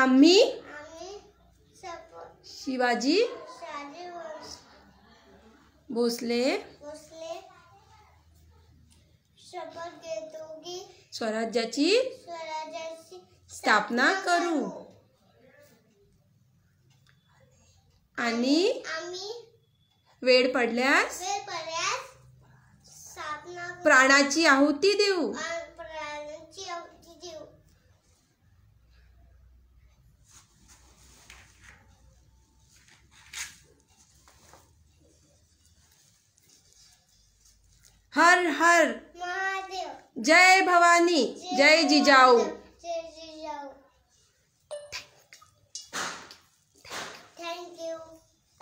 आम्ही शिवाजी भोसले स्वराज्याची स्थापना करू आणि वेळ पडल्यास प्राणाची आहुती देऊ हर हर जय भवानी जय जिजाऊ